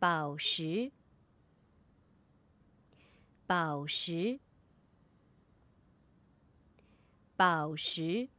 宝石，宝石，宝石。